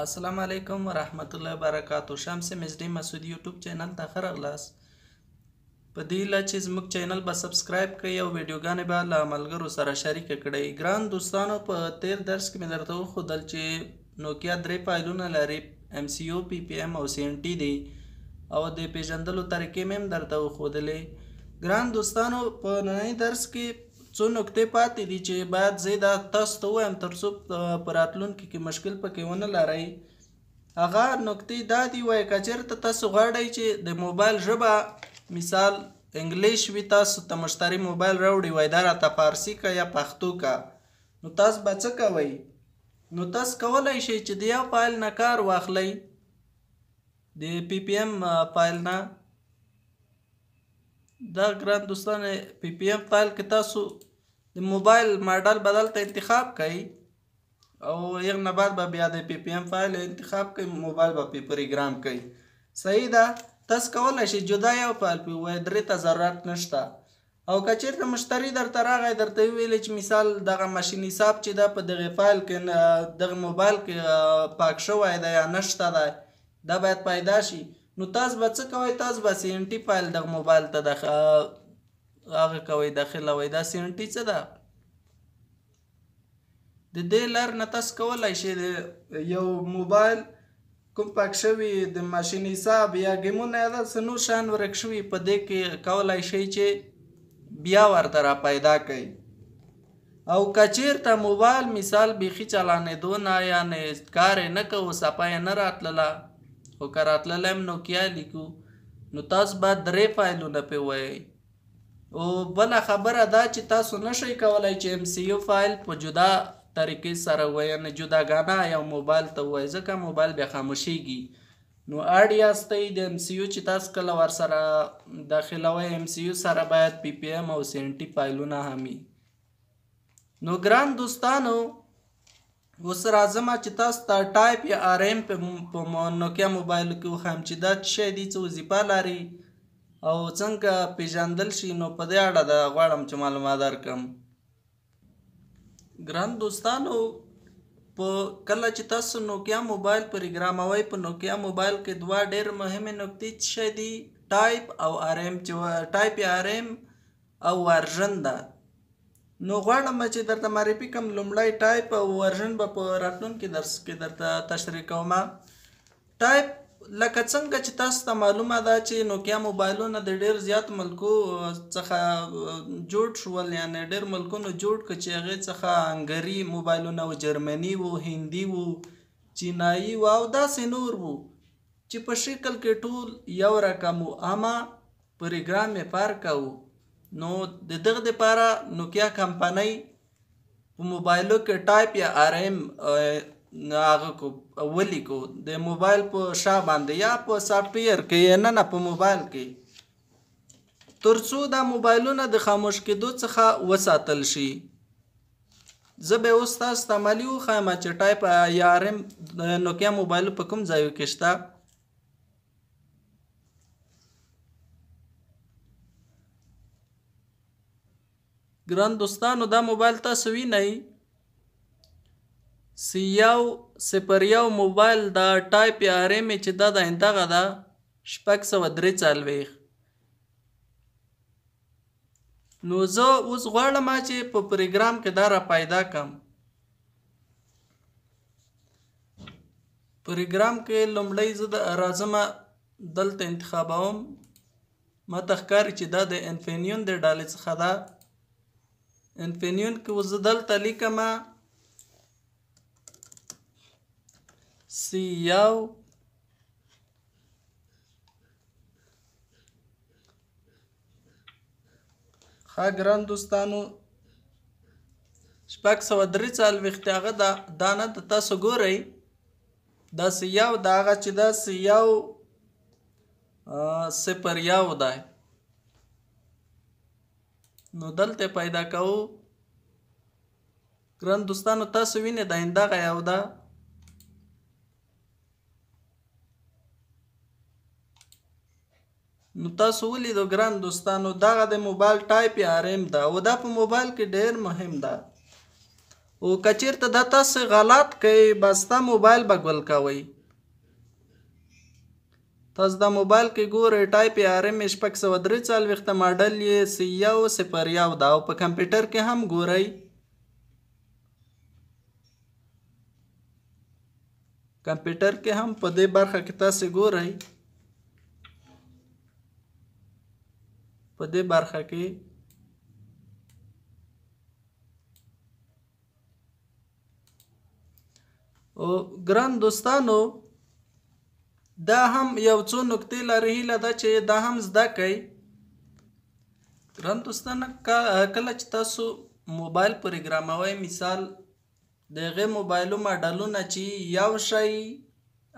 السلام علیکم ورحمت الله وبرکاتو شمس مزدی مسعود یوټیوب چینل ته ښه راغلاست په دې له چې زموږ چینل به سبسکرایب کړئ او ویډیوګانې به له ملګرو سره شریکه کړئ ګران دوستانو په تیر درس کې مې درته وښودل چې نوکیا درې فایلونه لري ایم سی یو پی پی ایم او سی ان ټي دی او د پیژندلو طریقې مې هم درته وښودلې ګران دوستانو په نننۍ درس کې څو نکتې پاتې دي چې باید زه دا تاسو ته ووایم تر څو په راتلونکي کې مشکل پکې ونه لرئ هغه نکتې دا دي وایي که چېرته تاسو غواړئ چې د موبایل ژبه مثال انګلیش وي تاسو ته مشتري موبایل راوړي وایي دا راته فارسي که یا پښتو که نو تاسو به څه کوئ نو تاسو کولی شئ چې د یو فایل نه کار واخلئ د پی پی ایم فایل نه دا ګران دوستانه پی پی ایم فایل کې تاسو د موبایل ماډل بدل ته انتخاب کوي او یو نه بعد به بیا د پی پی ایم فایل انتخاب کوي موبایل به پی پروګرام کوي صحیح ده تاسو کولی شئ جدا یو فایل پې ووایئ درې ته ضرورت نشته او که چېرته مشتری درته راغی درته یې ویلې چې مثال دغه ماشین حساب چې ده په دغه فایل کې دغه موبایل کې پاک شوی دی یا نشته دی دا باید پیدا شي نو تاسو به څه کوئ تاسو به سی ان ټي فایل دغه موبایل ته هغه کوي داخلوي دا سینټي څه ده د دې لار نه تاسو کولای شئ یو موبایل کوم پاک شوي د ماشین حساب یا ګیمونه دا سنو شان ورک شوي په دې کې کولای شئ چې بیا ورته را پیدا کړئ او کچیر ته موبایل مثال بیخي چلانې دونه یعنی کار نه کوو سپای نه راتلله او که راتللی نو کیا لیکو نو تاسو به درې فایلونه پې وایئ او بل خبره دا چې تاسو نشئ کولای چې ام سی یو فایل په جدا طریقې سره ویان جداګانه یا موبایل ته وای ځکه موبایل به خاموشيږي نو اړ یاستئ د ام سی یو چې تاسو کله ورسره داخلوئ ام سی یو سره باید پی پی ایم او سینټي فایلونه همي نو ګران دوستانو اوس راځم چې تاسو ته ټایپ یا آر ایم په مونوکیا موبایل کې وښیم چې دا څه دی څه وظیفه لري او څنګه پیژندل شي نو په دې اړه د غواړم چې معلومات درکم ګران دوستانو په کله چې تاسو نوکیا موبایل پروګراموي په نوکیا موبایل کې دوه ډېر مهمه نکتې شې دي ټایپ او آر ایم چې ټایپ آر ایم او ورژن ده نو غواړم چې درته معرفي کوم لومړی ټایپ او ورژن به په راتلونکي درس کې درته تشریح کوم ټایپ لکه څنګه چې تاسو ته معلومه ده چې نوکیا موبایلونه د ډیر زیات ملکو څخه جوړ شول یعنی ډیر ملکونو جوړ کړ چې هغې څخه انګري موبایلونه و جرمني و هندي و چینایي و او داسې نور و چې په شکل کې ټول یو رقم و اما پروګرام یې فرق و نو د دغه دپاره نوکیا کمپنۍ په موبایلو کې ټایپ یا آر ایم هغه کو ولیکو د موبایل په شا باندې یا په سافټویر کې نه نه په موبایل کې ترڅو دا موبایلونه د خاموش کېدو څخه وساتل شي زه به اوس تاسو ته مالي وښایم چې ټایپ یا رم نوکیا موبایل په کوم ځایو کې شته ګران دوستانو دا موبایل تاسو وینئ سی یو صفر یو موبایل دا ټایپ یې آرمې چې دا د هندغه ده شپږ سوه درې څلوېښت نو زه اوس غواړم چې په پروګرام کې دا را پیدا کم پروګرام کې لومړی زه د راځمه دلته انتخابوم ماته ښکاري چې دا د انفینیون د ډالې څخه ده انفینیون کې اوس زه دلته لیکمه CEO ها ګران دوستانو شپږ سوه درې څلوېښت هغه دا دانه د تاسو ګورئ دا سیاو د هغه چې دا سیاو صفر یو دی نو دلته پیدا کوو ګران دوستانو تاسو وینئ دا همدغه یو ده نو تاسو ولیدو ګران دوستانو دغه د موبایل ټایپ آر ایم ده او دا په موبایل کې ډیر مهم ده او کچیرته دا تاسو غلط کوي بس تا موبایل به ګل کوي تاسو دا موبایل کې ګورئ ټایپ آر ایم شپږ سوه درې څلوېښته ماډل یې سی یو صفر یو ده او په کمپیوټر کې هم ګورئ کمپیوټر کې هم په دې برخه کې تاسو ګورئ په دې برخه کې او ګران دوستانو دا هم یو څو نکتې لري هیله ده چې دا هم زده کړئ ګران دوستانو کله چې تاسو موبایل پروګراموئ مثال د هغې موبایلو ماډلونه چې یو شی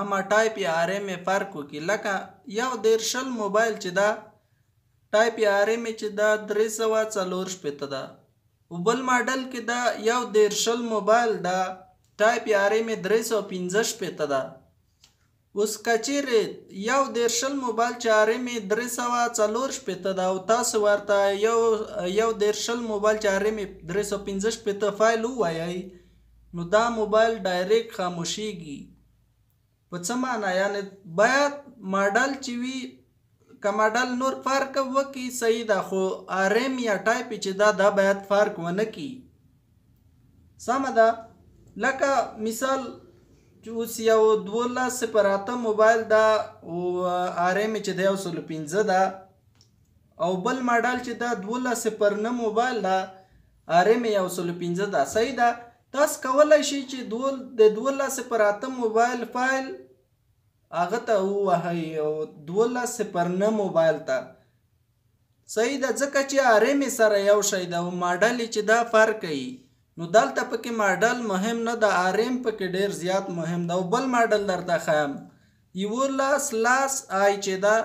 همه ټایپ یا آر ایم یې فرق وکړي لکه یو دېرشل موبایل چې دا ټایپ یې آرم چې دا درې سوه څلور شپېته ده بل ماډل کې دا یو دېرشل موبایل ده ټایپ یې آرم یې درې سوه پنځه شپېته ده اوس که چیرې یو دېرشل موبایل چې آرم یې درې سوه څلور شپېته ده او تاسو ورته یو یو دېرشل موبایل چې آرم یې درې سوه پنځه شپېته فایل ووایئ نو دا موبایل ډایرکټ خاموشیږي په څه معنی یعنې باید ماډل چې وي که مډل نور فرق وکي صحیح ده خو ریم یا ټایپ چې دا دا باید فرق ونه کي سمه ده لکه مثال چې اوس یو دولس صفر اته موبایل دا ار ایم چې دی یو سل پنځه ده او بل ماډل چې دا دولس صفر نه موبایل دا ار ایم یو سل پنځه ده صحیح ده تاسو کولی شئ چې دول د دولس صفر اته موبایل فایل هغه ته ووهئ او دولس صفر نه موبایل ته صحیح ده ځکه چې آرمې سره یو شی ده او ماډل چې دا فرق کوي نو دلته پکې ماډل مهم نه ده آرم پکې ډیر زیات مهم ده او بل ماډل درته خام یولس لاس آی چې دا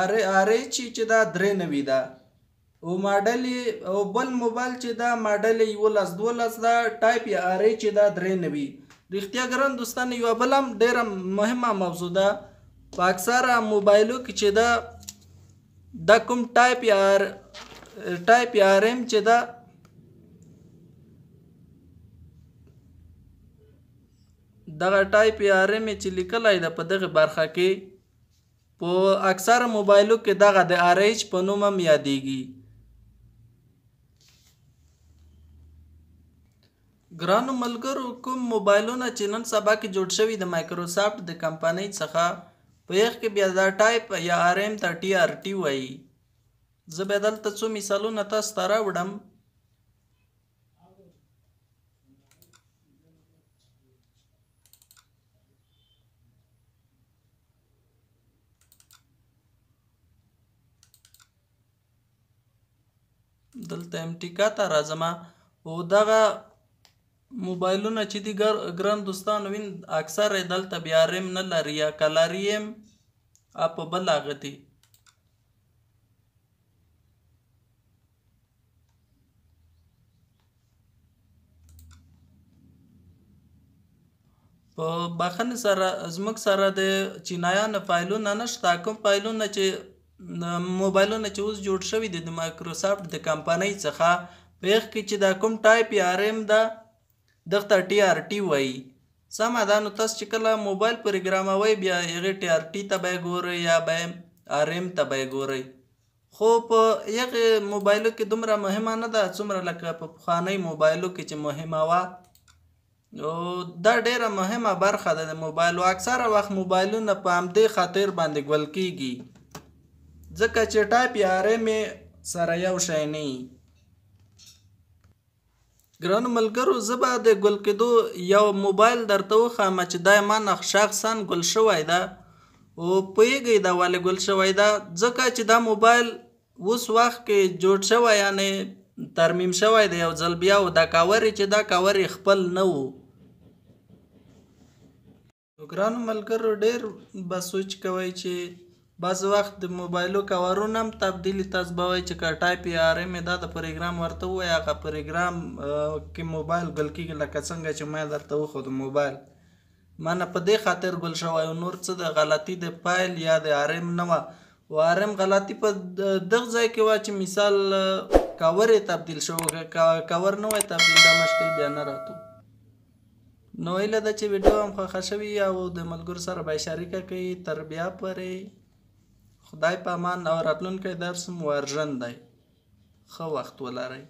آرې آرې چې چې دا درې نوي ده او ماډل او بل موبایل چې دا ماډل یولس دولس دا ټایپ یې آرې چې دا درې نوي رښتیا ګران دوستان یو بل هم ډیره مهمه موضوع ده په اکثره موبایلو کې چې ده دا کوم ټایپ یا ټایپ یا ریم چې ده دغه ټایپ یا ریم چې لیکلای ده په دغه برخه کې په اکثره موبایلو کې دغه د آر ایچ په نوم هم یادېږي ګرانو ملګرو کوم موبایلونه چې نن سبا کې جوړ شوي د مایکروسافټ د کمپنۍ څخه په یخ کې بیا دا ټایپ یا آر ایم ته ټي آر ټي وایي زه به دلته څو مثالونه تاسو ته راوړم دلته امټیکا ته راځم او دغه موبایلونه چې دي ګران دوستانو وین اکثر دلته بیا ریم نه لري یا که لري یې هم په بل هغه دي په بخنې سره زموږ سره د چینایانو فایلونه نشته کوم فایلونه چې موبایلونه چې اوس جوړ شوي دي د مایکروسافټ د کمپنۍ څخه په هغې کې چې دا کوم ټایپ یا ریم ده دغه ته ټي آر ټي وایي سمه ده نو تاسو چې کله موبایل پروګراموئ بیا هغې ټي آر ټي ته به یې ګورئ یا به آر ایم ته به یې ګورئ خو په یغې موبایلو کې دومره مهمه نه ده څومره لکه په پخوانۍ موبایلو کې چې مهمه وه او دا ډیره مهمه برخه ده د موبایل او اکثره وخت موبایلونه په همدې خاطر باندې ګل کیږي ځکه چې ټایپ یا رمې سره یو شی نه ګران ملګرو زبا د ګل کېدو یو موبایل درته وخامه چې دا ما نخ شخصا ګل شوی ده او پوهیږئ دا ولې ګل شوی ده ځکه چې دا موبایل اوس وخت کې جوړ شوی یعنې ترمیم شوی دی یو ځل بیا او دا کاورې چې دا کاورې خپل نه و ګرانو ملګرو ډېر به سوچ کوئ چې بعض وخت د موبایلو کورونه هم تبدیلي تاسو به وایئ چې که ټایپ یا آرمې دا د پروګرام ورته ووایه هغه پروګرام کې موبایل ګل کېږي لکه څنګه چې ما درته وښود موبایل مانه په دې خاطر ګل شوی نور څه د غلطي د فایل یا د آرم نه وه و آرم غلطي په دغه ځای کې وه چې مثال کور یې تبدیل شو کور نه وای تبدیل دا مشکل بیا نه راتو نو هیله ده چې ویډیو هم خوښه شوي او د ملګرو سره به شریکه کوي تر بیا پرې خدای په امان او راتلونکی درس مو ارژن دی ښه وخت ولرئ